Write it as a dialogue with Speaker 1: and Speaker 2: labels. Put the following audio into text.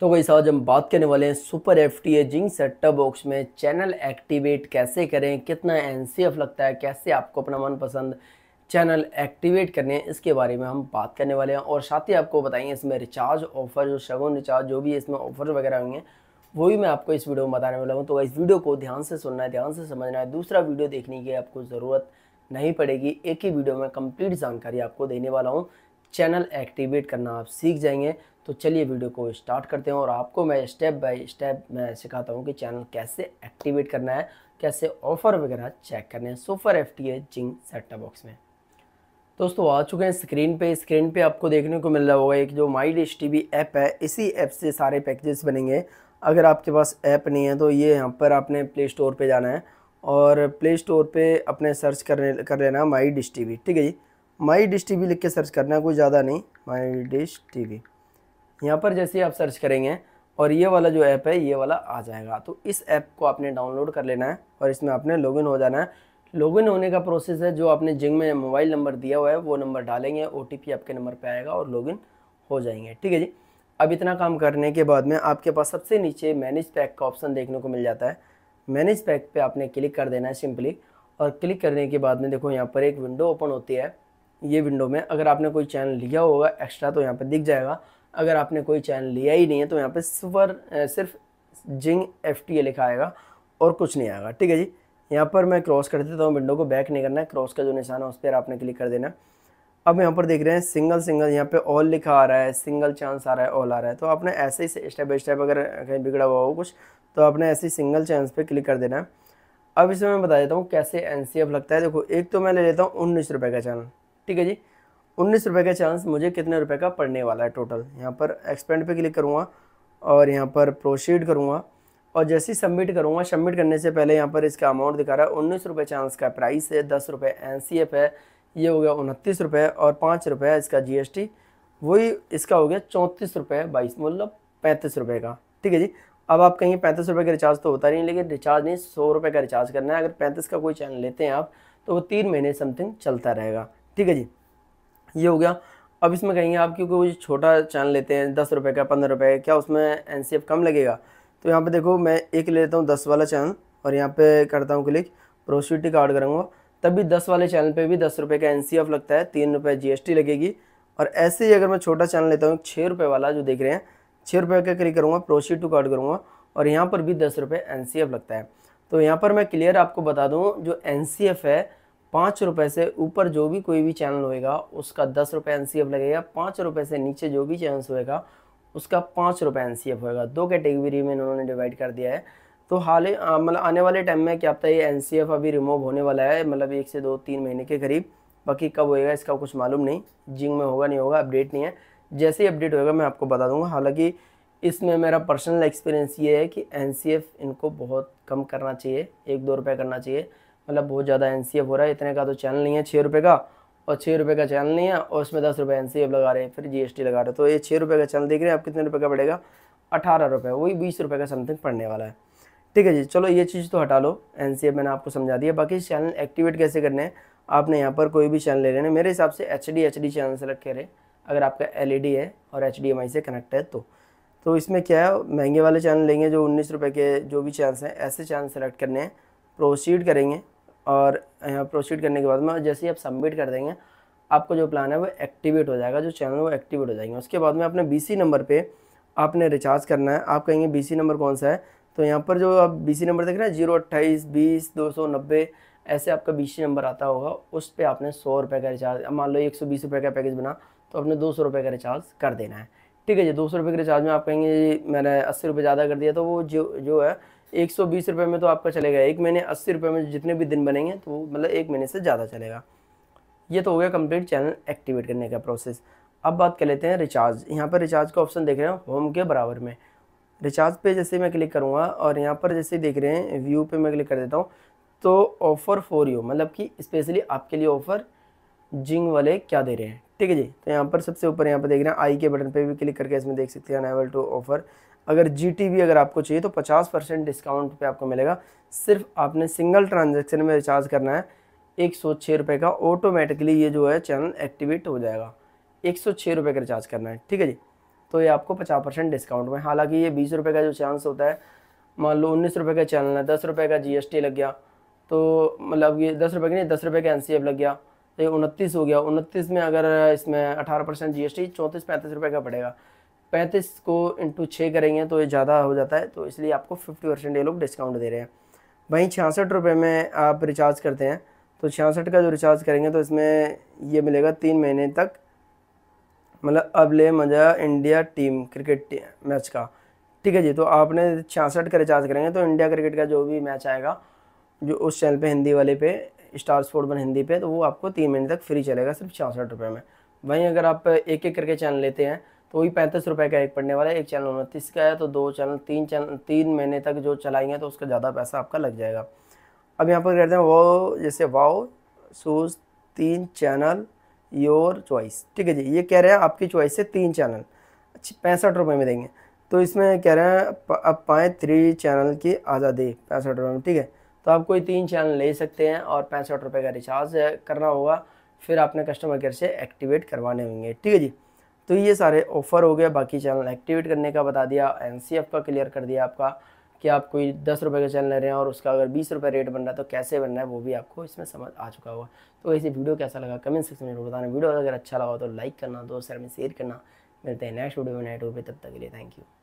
Speaker 1: तो वही साहब हम बात करने वाले हैं super F T A zing setup box में चैनल एक्टिवेट कैसे करें कितना एन लगता है कैसे आपको अपना मनपसंद चैनल एक्टिवेट करने हैं इसके बारे में हम बात करने वाले हैं और साथ ही आपको बताएंगे इसमें रिचार्ज ऑफर जो शगुन रिचार्ज जो भी इसमें ऑफर वगैरह होंगे वो भी मैं आपको इस वीडियो में बताने वाला हूँ तो इस वीडियो को ध्यान से सुनना है ध्यान से समझना है दूसरा वीडियो देखने की आपको ज़रूरत नहीं पड़ेगी एक ही वीडियो में कंप्लीट जानकारी आपको देने वाला हूँ चैनल एक्टिवेट करना आप सीख जाएंगे तो चलिए वीडियो को स्टार्ट करते हैं और आपको मैं स्टेप बाय स्टेप मैं सिखाता हूँ कि चैनल कैसे एक्टिवेट करना है कैसे ऑफ़र वगैरह चेक करने हैं super F T zing set box में दोस्तों आ चुके हैं स्क्रीन पे स्क्रीन पे आपको देखने को मिल रहा होगा एक जो माई डिश टी ऐप है इसी ऐप से सारे पैकेजेस बनेंगे अगर आपके पास ऐप नहीं है तो ये यहाँ पर आपने प्ले स्टोर पर जाना है और प्ले स्टोर पर अपने सर्च करने कर लेना माई डिश टी ठीक है जी माई डिश टी लिख के सर्च करना है कोई ज़्यादा नहीं माई डिश टी यहाँ पर जैसे आप सर्च करेंगे और ये वाला जो ऐप है ये वाला आ जाएगा तो इस ऐप को आपने डाउनलोड कर लेना है और इसमें आपने लॉगिन हो जाना है लॉगिन होने का प्रोसेस है जो आपने जिंग में मोबाइल नंबर दिया हुआ है वो नंबर डालेंगे ओ आपके नंबर पर आएगा और लॉगिन हो जाएंगे ठीक है जी अब इतना काम करने के बाद में आपके पास सबसे नीचे मैनेज पैक का ऑप्शन देखने को मिल जाता है मैनेज पैक पे आपने क्लिक कर देना है सिंपली और क्लिक करने के बाद में देखो यहाँ पर एक विंडो ओपन होती है ये विंडो में अगर आपने कोई चैनल लिया होगा एक्स्ट्रा तो यहाँ पर दिख जाएगा अगर आपने कोई चैनल लिया ही नहीं है तो यहाँ पे सुपर सिर्फ जिंग एफ टी ए लिखा आएगा और कुछ नहीं आएगा ठीक है जी यहाँ पर मैं क्रॉस कर देता हूँ विंडो को बैक नहीं करना है क्रॉस का जो निशान है उस पर आपने क्लिक कर देना अब यहाँ पर देख रहे हैं सिंगल सिंगल यहाँ पे ऑल लिखा आ रहा है सिंगल चांस आ रहा है ऑल आ रहा है तो आपने ऐसे ही स्टेप बाई स्टेप अगर कहीं बिगड़ा हुआ हो कुछ तो आपने ऐसे ही सिंगल चांस पे क्लिक कर देना है अब इसमें मैं बता देता हूँ कैसे एन लगता है देखो एक तो मैं ले लेता हूँ उन्नीस रुपये का चैनल ठीक है जी उन्नीस रुपये का चांस मुझे कितने रुपए का पड़ने वाला है टोटल यहाँ पर एक्सपेंड पे क्लिक करूँगा और यहाँ पर प्रोसीड करूँगा और जैसे ही सबमिट करूँगा सबमिट करने से पहले यहाँ पर इसका अमाउंट दिखा रहा है उन्नीस रुपये चांस का प्राइस है दस रुपये एन सी एफ है ये हो गया उनतीस रुपये और पाँच रुपये इसका जी एस टी वही इसका हो गया चौंतीस रुपये बाईस मतलब पैंतीस रुपये का ठीक है जी अब आप कहीं पैंतीस रुपये का रिचार्ज तो होता नहीं लेकिन रिचार्ज नहीं सौ रुपये का रिचार्ज करना है अगर पैंतीस का कोई चैनल लेते हैं आप तो वो तीन महीने समथिंग चलता रहेगा ठीक है जी ये हो गया अब इसमें कहेंगे आप क्योंकि वो छोटा चैनल लेते हैं दस रुपये का पंद्रह रुपये का क्या उसमें एन कम लगेगा तो यहाँ पे देखो मैं एक ले लेता हूँ दस वाला चैनल और यहाँ पे करता हूँ क्लिक प्रोसिटी कार्ड करूँगा तब भी दस वाले चैनल पे भी दस रुपये का एन लगता है तीन रुपये जी लगेगी और ऐसे ही अगर मैं छोटा चैनल लेता हूँ छः रुपये वाला जो देख रहे हैं छः रुपये का क्लिक करूँगा प्रोसीड टू कार्ड करूँगा और यहाँ पर भी दस रुपये एन लगता है तो यहाँ पर मैं क्लियर आपको बता दूँ जो एन है पाँच रुपये से ऊपर जो भी कोई भी चैनल होएगा उसका दस रुपये एन सी एफ लगेगा पाँच रुपये से नीचे जो भी चैनल होएगा उसका पाँच रुपये एन सी एफ होएगा दो कैटेगरी में इन्होंने डिवाइड कर दिया है तो हाल ही मतलब आने वाले टाइम में क्या होता है ये एन सी एफ अभी रिमूव होने वाला है मतलब एक से दो तीन महीने के करीब बाकी कब होएगा इसका कुछ मालूम नहीं जिंग में होगा नहीं होगा अपडेट नहीं है जैसे ही अपडेट होएगा मैं आपको बता दूंगा हालांकि इसमें मेरा पर्सनल एक्सपीरियंस ये है कि एन इनको बहुत कम करना चाहिए एक दो रुपये करना चाहिए मतलब बहुत ज़्यादा एन हो रहा है इतने का तो चैनल नहीं है छः रुपये का और छः रुपये का चैनल नहीं है और उसमें दस रुपये एन लगा रहे हैं फिर जी लगा रहे तो ये छः रुपये का चैनल देख रहे हैं आप कितने रुपये का पड़ेगा अठारह रुपये वही बीस रुपये का समथिंग पड़ने वाला है ठीक है जी चलो ये चीज़ तो हटा लो एन मैंने आपको समझा दिया बाकी चैनल एक्टिवेट कैसे करने हैं आपने यहाँ पर कोई भी चैनल ले लेने मेरे हिसाब से H D H D channel select रहे अगर आपका एल e है और एच से कनेक्ट है तो तो इसमें क्या है महंगे वाले चैनल लेंगे जो उन्नीस रुपये के जो भी चैनल हैं ऐसे चैनल सेलेक्ट करने हैं प्रोसीड करेंगे और यहाँ प्रोसीड करने के बाद में जैसे ही आप सबमिट कर देंगे आपको जो प्लान है वो एक्टिवेट हो जाएगा जो चैनल है वो एक्टिवेट हो जाएंगे उसके बाद में अपने बी नंबर पर आपने रिचार्ज करना है आप कहेंगे बी नंबर कौन सा है तो यहाँ पर जो आप बी नंबर देख रहे हैं जीरो अट्ठाईस बीस दो सौ नब्बे ऐसे आपका बी नंबर आता होगा उस पर आपने सौ रुपये का रिचार्ज मान लो एक सौ बीस रुपये का पैकेज बना तो आपने दो सौ रुपये का रिचार्ज कर देना है ठीक है जी दो सौ रुपये के रिचार्ज में आप कहेंगे जी मैंने अस्सी रुपये ज़्यादा कर दिया तो वो जो जो है एक सौ बीस रुपये में तो आपका चलेगा एक महीने अस्सी रुपये में जितने भी दिन बनेंगे तो मतलब एक महीने से ज़्यादा चलेगा ये तो हो गया कंप्लीट चैनल एक्टिवेट करने का प्रोसेस अब बात कर लेते हैं रिचार्ज यहाँ पर रिचार्ज का ऑप्शन देख रहे हैं होम के बराबर में रिचार्ज पे जैसे मैं क्लिक करूँगा और यहाँ पर जैसे देख रहे हैं व्यू पे मैं क्लिक कर देता हूँ तो ऑफ़र फॉर यू मतलब कि स्पेशली आपके लिए ऑफ़र जिंग वाले क्या दे रहे हैं ठीक है जी तो यहाँ पर सबसे ऊपर यहाँ पर देख रहे हैं आई के बटन पे भी क्लिक करके इसमें देख सकते हैं अनेबल टू ऑफर अगर जी अगर आपको चाहिए तो पचास परसेंट डिस्काउंट पे आपको मिलेगा सिर्फ आपने सिंगल ट्रांजेक्शन में रिचार्ज करना है एक सौ छः रुपये का ऑटोमेटिकली ये जो है चैनल एक्टिवेट हो जाएगा एक सौ छः रुपये का रिचार्ज करना है ठीक है जी तो ये आपको पचास परसेंट डिस्काउंट में हालांकि ये बीस रुपये का जो चांस होता है मान लो उन्नीस रुपये का चैनल है दस रुपये का जीएसटी लग गया तो मतलब ये दस रुपये की नहीं दस रुपये का एन लग गया तो ये उनतीस हो गया उनतीस में अगर इसमें अठारह परसेंट जी एस टी चौंतीस पैंतीस रुपये का पड़ेगा पैंतीस को इंटू छः करेंगे तो ये ज़्यादा हो जाता है तो इसलिए आपको फिफ्टी परसेंट ये लोग डिस्काउंट दे रहे हैं वहीं छियासठ रुपये में आप रिचार्ज करते हैं तो छियासठ का जो रिचार्ज करेंगे तो इसमें ये मिलेगा तीन महीने तक मतलब अब ले मजा इंडिया टीम क्रिकेट मैच का ठीक है जी तो आपने छियासठ का रिचार्ज करेंगे तो इंडिया क्रिकेट का जो भी मैच आएगा जो उस चैनल पे हिंदी वाले पे स्टार स्पोर्ट वन हिंदी पे तो वो आपको तीन महीने तक फ्री चलेगा सिर्फ छियासठ रुपये में वहीं अगर आप एक एक करके चैनल लेते हैं तो वही पैंतीस रुपये का एक पड़ने वाला है एक चैनल उनतीस का है तो दो चैनल तीन चैनल तीन महीने तक जो चलाएंगे तो उसका ज़्यादा पैसा आपका लग जाएगा अब यहाँ पर कहते हैं वो जैसे वाओ सूज तीन चैनल योर चॉइस ठीक है जी ये कह रहे हैं आपकी चॉइस से तीन चैनल अच्छा पैंसठ रुपये में देंगे तो इसमें कह रहे हैं अब पाएँ थ्री चैनल की आज़ादी पैंसठ रुपये में ठीक है तो आप कोई तीन चैनल ले सकते हैं और पैंसठ रुपये का रिचार्ज करना होगा फिर आपने कस्टमर केयर से एक्टिवेट करवाने होंगे ठीक है जी तो ये सारे ऑफ़र हो गए बाकी चैनल एक्टिवेट करने का बता दिया एन का क्लियर कर दिया आपका कि आप कोई दस रुपये का चैनल ले रहे हैं और उसका अगर बीस रुपये रेट बन रहा है तो कैसे बन रहा है वो भी आपको इसमें समझ आ चुका होगा तो वैसे वीडियो कैसा लगा कमेंट सेक्शन में बताना वीडियो अगर अच्छा लगा तो लाइक करना दोस्त में शेयर करना मिलते हैं नेक्स्ट वीडियो में नेट पे तब तक के लिए थैंक यू